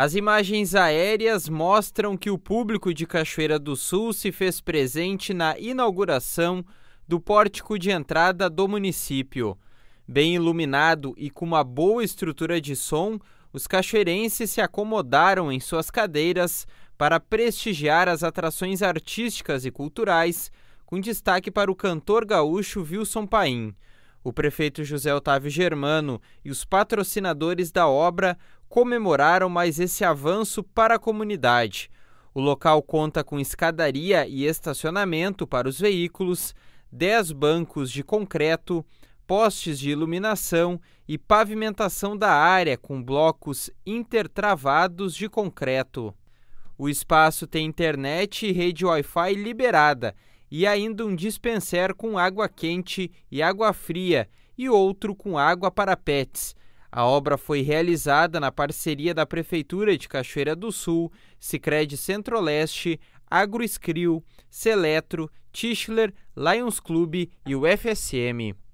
As imagens aéreas mostram que o público de Cachoeira do Sul se fez presente na inauguração do pórtico de entrada do município. Bem iluminado e com uma boa estrutura de som, os cachoeirenses se acomodaram em suas cadeiras para prestigiar as atrações artísticas e culturais, com destaque para o cantor gaúcho Wilson Paim. O prefeito José Otávio Germano e os patrocinadores da obra comemoraram mais esse avanço para a comunidade. O local conta com escadaria e estacionamento para os veículos, 10 bancos de concreto, postes de iluminação e pavimentação da área com blocos intertravados de concreto. O espaço tem internet e rede Wi-Fi liberada e ainda um dispenser com água quente e água fria e outro com água para pets. A obra foi realizada na parceria da Prefeitura de Cachoeira do Sul, Sicredi Centro-Oeste, Agroescrio, Seletro, Tischler, Lions Clube e o FSM.